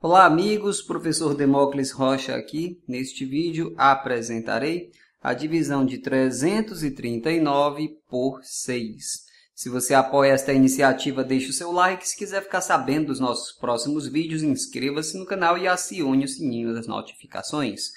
Olá amigos, professor Demócles Rocha aqui. Neste vídeo apresentarei a divisão de 339 por 6. Se você apoia esta iniciativa, deixe o seu like. Se quiser ficar sabendo dos nossos próximos vídeos, inscreva-se no canal e acione o sininho das notificações.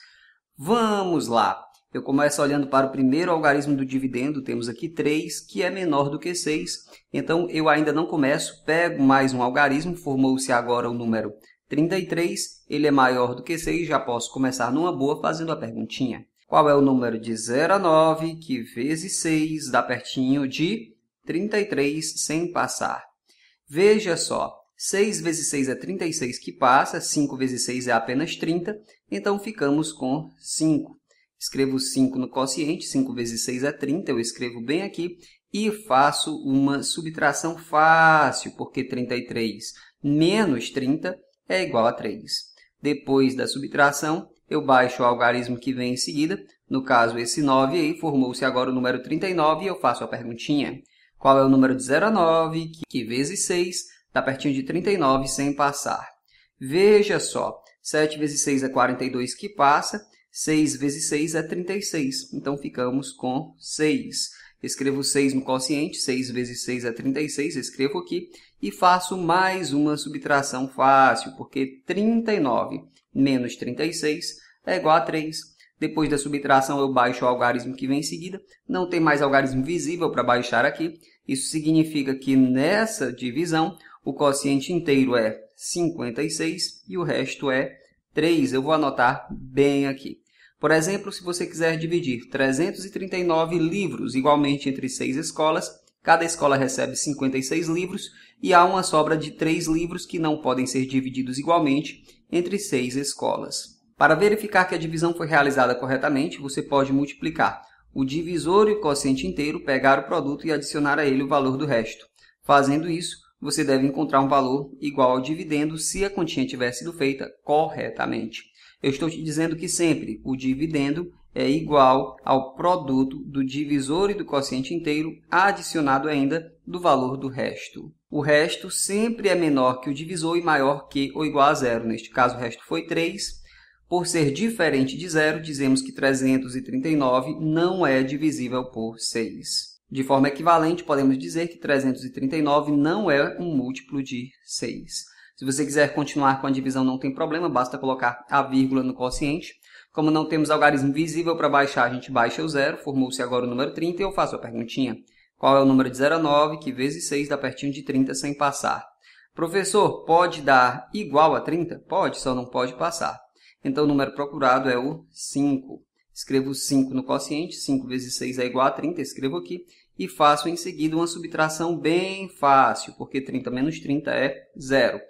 Vamos lá! Eu começo olhando para o primeiro algarismo do dividendo, temos aqui 3, que é menor do que 6. Então, eu ainda não começo, pego mais um algarismo, formou-se agora o número 33, ele é maior do que 6, já posso começar numa boa fazendo a perguntinha. Qual é o número de 0 a 9 que vezes 6 dá pertinho de 33 sem passar? Veja só, 6 vezes 6 é 36 que passa, 5 vezes 6 é apenas 30, então ficamos com 5. Escrevo 5 no quociente, 5 vezes 6 é 30, eu escrevo bem aqui, e faço uma subtração fácil, porque 33 menos 30 é é igual a 3. Depois da subtração, eu baixo o algarismo que vem em seguida. No caso, esse 9 aí formou-se agora o número 39 e eu faço a perguntinha. Qual é o número de 0 a 9, que vezes 6 está pertinho de 39 sem passar? Veja só, 7 vezes 6 é 42 que passa, 6 vezes 6 é 36, então ficamos com 6 escrevo 6 no quociente, 6 vezes 6 é 36, escrevo aqui, e faço mais uma subtração fácil, porque 39 menos 36 é igual a 3. Depois da subtração, eu baixo o algarismo que vem em seguida. Não tem mais algarismo visível para baixar aqui. Isso significa que nessa divisão, o quociente inteiro é 56 e o resto é 3. Eu vou anotar bem aqui. Por exemplo, se você quiser dividir 339 livros igualmente entre seis escolas, cada escola recebe 56 livros e há uma sobra de três livros que não podem ser divididos igualmente entre seis escolas. Para verificar que a divisão foi realizada corretamente, você pode multiplicar o divisor e o quociente inteiro, pegar o produto e adicionar a ele o valor do resto. Fazendo isso, você deve encontrar um valor igual ao dividendo se a continha tiver sido feita corretamente. Eu estou te dizendo que sempre o dividendo é igual ao produto do divisor e do quociente inteiro, adicionado ainda do valor do resto. O resto sempre é menor que o divisor e maior que ou igual a zero. Neste caso, o resto foi 3. Por ser diferente de zero, dizemos que 339 não é divisível por 6. De forma equivalente, podemos dizer que 339 não é um múltiplo de 6. Se você quiser continuar com a divisão, não tem problema, basta colocar a vírgula no quociente. Como não temos algarismo visível para baixar, a gente baixa o zero, formou-se agora o número 30 e eu faço a perguntinha. Qual é o número de 0 a 9, que vezes 6 dá pertinho de 30 sem passar? Professor, pode dar igual a 30? Pode, só não pode passar. Então, o número procurado é o 5. Escrevo 5 no quociente, 5 vezes 6 é igual a 30, escrevo aqui, e faço em seguida uma subtração bem fácil, porque 30 menos 30 é zero.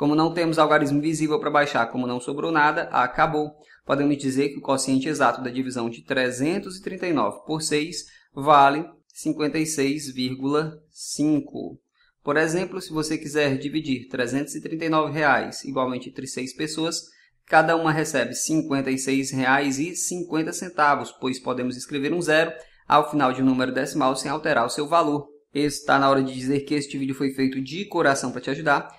Como não temos algarismo visível para baixar, como não sobrou nada, ah, acabou. Podemos dizer que o quociente exato da divisão de 339 por 6 vale 56,5. Por exemplo, se você quiser dividir R$ 339 reais igualmente entre seis pessoas, cada uma recebe R$ 56,50, pois podemos escrever um zero ao final de um número decimal sem alterar o seu valor. Está na hora de dizer que este vídeo foi feito de coração para te ajudar.